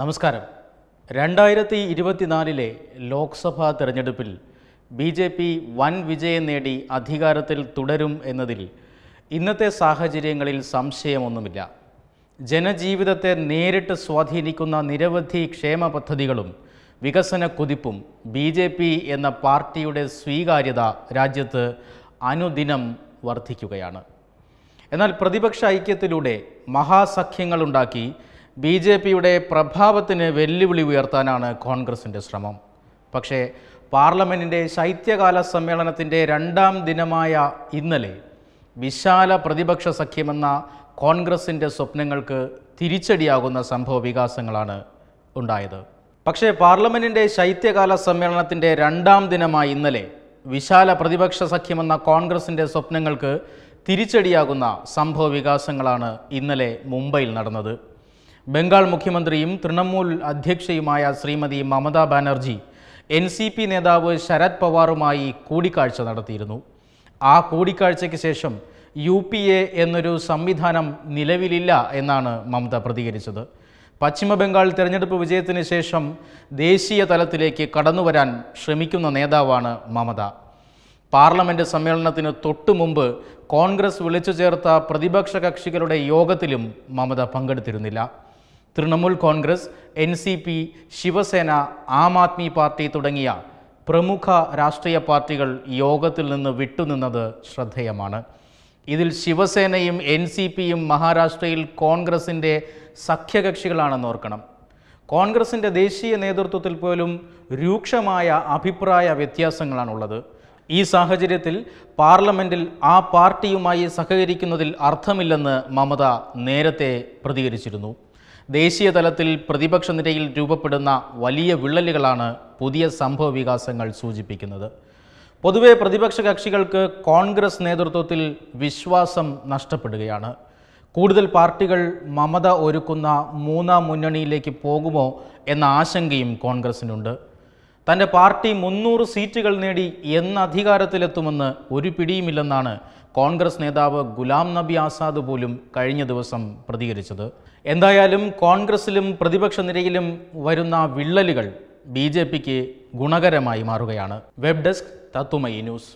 നമസ്കാരം രണ്ടായിരത്തി ഇരുപത്തിനാലിലെ ലോക്സഭാ തെരഞ്ഞെടുപ്പിൽ ബി ജെ പി വൻ വിജയം നേടി അധികാരത്തിൽ തുടരും എന്നതിൽ ഇന്നത്തെ സാഹചര്യങ്ങളിൽ സംശയമൊന്നുമില്ല ജനജീവിതത്തെ നേരിട്ട് സ്വാധീനിക്കുന്ന നിരവധി ക്ഷേമ പദ്ധതികളും വികസന കുതിപ്പും ബി ജെ പി എന്ന പാർട്ടിയുടെ സ്വീകാര്യത രാജ്യത്ത് അനുദിനം വർദ്ധിക്കുകയാണ് എന്നാൽ പ്രതിപക്ഷ ഐക്യത്തിലൂടെ മഹാസഖ്യങ്ങളുണ്ടാക്കി ബി ജെ പിയുടെ പ്രഭാവത്തിന് വെല്ലുവിളി ഉയർത്താനാണ് കോൺഗ്രസിൻ്റെ ശ്രമം പക്ഷേ പാർലമെൻറ്റിൻ്റെ ശൈത്യകാല സമ്മേളനത്തിൻ്റെ രണ്ടാം ദിനമായ ഇന്നലെ വിശാല പ്രതിപക്ഷ സഖ്യമെന്ന കോൺഗ്രസിൻ്റെ സ്വപ്നങ്ങൾക്ക് തിരിച്ചടിയാകുന്ന സംഭവ വികാസങ്ങളാണ് ഉണ്ടായത് പക്ഷേ പാർലമെൻറ്റിൻ്റെ ശൈത്യകാല സമ്മേളനത്തിൻ്റെ രണ്ടാം ദിനമായ ഇന്നലെ വിശാല പ്രതിപക്ഷ സഖ്യമെന്ന കോൺഗ്രസിൻ്റെ സ്വപ്നങ്ങൾക്ക് തിരിച്ചടിയാകുന്ന സംഭവ വികാസങ്ങളാണ് ഇന്നലെ മുംബൈയിൽ നടന്നത് ബംഗാൾ മുഖ്യമന്ത്രിയും തൃണമൂൽ അധ്യക്ഷയുമായ Shrimati Mamata Banerjee N C P നേതാവ് ശരത് പവാറുമായി കൂടിക്കാഴ്ച നടത്തിയിരുന്നു ആ കൂടിക്കാഴ്ചയ്ക്ക് ശേഷം യു പി എ എന്നൊരു സംവിധാനം നിലവിലില്ല എന്നാണ് മമത പ്രതികരിച്ചത് പശ്ചിമബംഗാൾ തെരഞ്ഞെടുപ്പ് വിജയത്തിന് ശേഷം ദേശീയ തലത്തിലേക്ക് കടന്നുവരാൻ ശ്രമിക്കുന്ന നേതാവാണ് മമത പാർലമെൻറ്റ് സമ്മേളനത്തിന് തൊട്ടു മുമ്പ് കോൺഗ്രസ് വിളിച്ചു ചേർത്ത പ്രതിപക്ഷ കക്ഷികളുടെ യോഗത്തിലും മമത പങ്കെടുത്തിരുന്നില്ല Trinamool Congress N C P Shiv Sena Aam Aadmi party തുടങ്ങിയ പ്രമുഖ രാഷ്ട്രീയ പാർട്ടികൾ യോഗത്തിൽ നിന്ന് വിട്ടുനിന്നത് ശ്രദ്ധേയമാണ് ഇതിൽ ശിവസേനയും എൻ സി പിയും മഹാരാഷ്ട്രയിൽ കോൺഗ്രസിൻ്റെ സഖ്യകക്ഷികളാണെന്ന് ഓർക്കണം കോൺഗ്രസിൻ്റെ ദേശീയ നേതൃത്വത്തിൽ പോലും രൂക്ഷമായ അഭിപ്രായ വ്യത്യാസങ്ങളാണുള്ളത് ഈ സാഹചര്യത്തിൽ പാർലമെൻറ്റിൽ ആ പാർട്ടിയുമായി സഹകരിക്കുന്നതിൽ അർത്ഥമില്ലെന്ന് മമത നേരത്തെ പ്രതികരിച്ചിരുന്നു ദേശീയ തലത്തിൽ പ്രതിപക്ഷ നിരയിൽ രൂപപ്പെടുന്ന വലിയ വിള്ളലുകളാണ് പുതിയ സംഭവ വികാസങ്ങൾ സൂചിപ്പിക്കുന്നത് പൊതുവെ പ്രതിപക്ഷ കക്ഷികൾക്ക് കോൺഗ്രസ് നേതൃത്വത്തിൽ വിശ്വാസം നഷ്ടപ്പെടുകയാണ് കൂടുതൽ പാർട്ടികൾ മമത ഒരുക്കുന്ന മൂന്നാം മുന്നണിയിലേക്ക് പോകുമോ എന്ന ആശങ്കയും കോൺഗ്രസിനുണ്ട് തൻ്റെ പാർട്ടി മുന്നൂറ് സീറ്റുകൾ നേടി എന്ന അധികാരത്തിലെത്തുമെന്ന് ഒരു പിടിയുമില്ലെന്നാണ് കോൺഗ്രസ് നേതാവ് ഗുലാം നബി ആസാദ് പോലും കഴിഞ്ഞ ദിവസം പ്രതികരിച്ചത് എന്തായാലും കോൺഗ്രസിലും പ്രതിപക്ഷ നിരയിലും വരുന്ന വിള്ളലുകൾ ബി ഗുണകരമായി മാറുകയാണ് വെബ് ഡെസ്ക് തത്തുമയി ന്യൂസ്